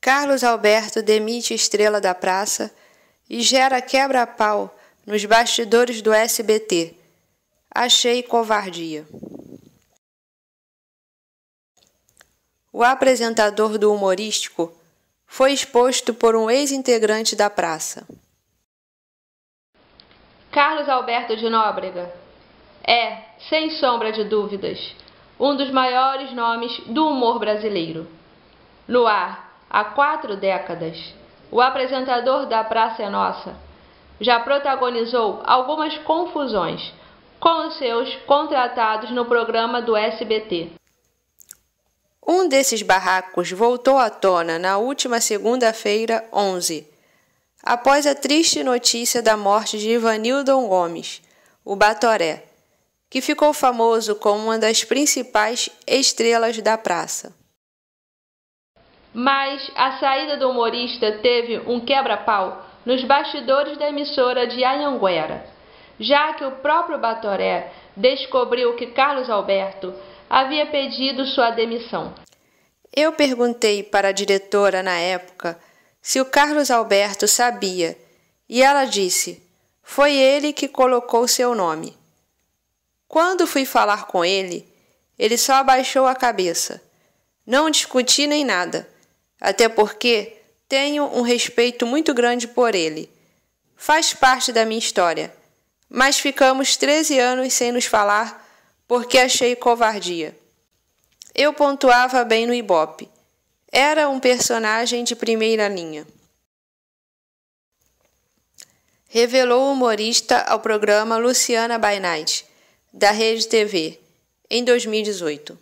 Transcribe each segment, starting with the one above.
Carlos Alberto demite estrela da praça e gera quebra-pau nos bastidores do SBT. Achei covardia. O apresentador do humorístico foi exposto por um ex-integrante da praça. Carlos Alberto de Nóbrega é, sem sombra de dúvidas, um dos maiores nomes do humor brasileiro. No ar, há quatro décadas. O apresentador da Praça é Nossa já protagonizou algumas confusões com os seus contratados no programa do SBT. Um desses barracos voltou à tona na última segunda-feira, 11, após a triste notícia da morte de Ivanildon Gomes, o Batoré, que ficou famoso como uma das principais estrelas da praça. Mas a saída do humorista teve um quebra-pau nos bastidores da emissora de Anhanguera, já que o próprio Batoré descobriu que Carlos Alberto havia pedido sua demissão. Eu perguntei para a diretora na época se o Carlos Alberto sabia, e ela disse: foi ele que colocou seu nome. Quando fui falar com ele, ele só abaixou a cabeça. Não discuti nem nada. Até porque tenho um respeito muito grande por ele. Faz parte da minha história. Mas ficamos 13 anos sem nos falar porque achei covardia. Eu pontuava bem no Ibope. Era um personagem de primeira linha. Revelou o humorista ao programa Luciana By Night, da Rede TV, em 2018.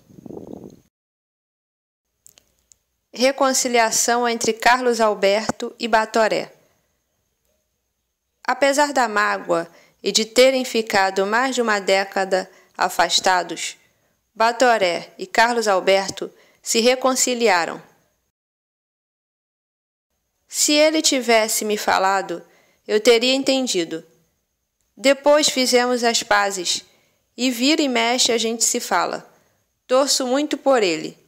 Reconciliação entre Carlos Alberto e Batoré. Apesar da mágoa e de terem ficado mais de uma década afastados, Batoré e Carlos Alberto se reconciliaram. Se ele tivesse me falado, eu teria entendido. Depois fizemos as pazes e vira e mexe a gente se fala. Torço muito por ele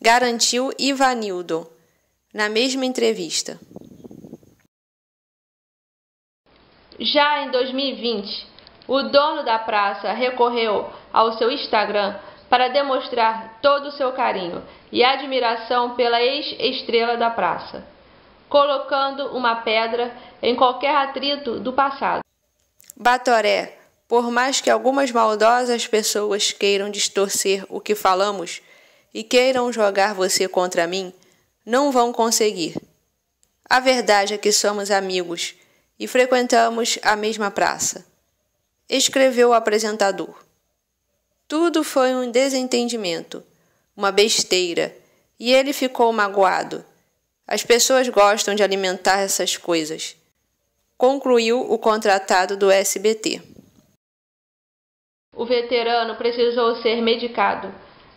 garantiu Ivanildo, na mesma entrevista. Já em 2020, o dono da praça recorreu ao seu Instagram para demonstrar todo o seu carinho e admiração pela ex-estrela da praça, colocando uma pedra em qualquer atrito do passado. Batoré, por mais que algumas maldosas pessoas queiram distorcer o que falamos, e queiram jogar você contra mim, não vão conseguir. A verdade é que somos amigos e frequentamos a mesma praça. Escreveu o apresentador. Tudo foi um desentendimento, uma besteira, e ele ficou magoado. As pessoas gostam de alimentar essas coisas. Concluiu o contratado do SBT. O veterano precisou ser medicado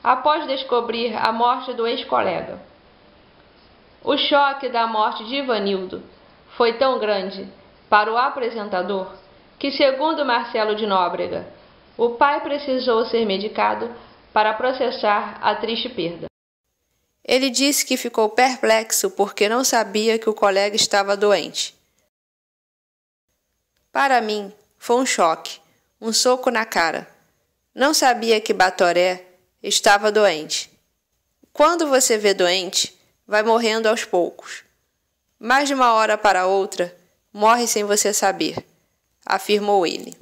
após descobrir a morte do ex-colega. O choque da morte de Ivanildo foi tão grande para o apresentador que, segundo Marcelo de Nóbrega, o pai precisou ser medicado para processar a triste perda. Ele disse que ficou perplexo porque não sabia que o colega estava doente. Para mim, foi um choque, um soco na cara. Não sabia que Batoré, estava doente. Quando você vê doente, vai morrendo aos poucos. Mais de uma hora para outra, morre sem você saber, afirmou ele.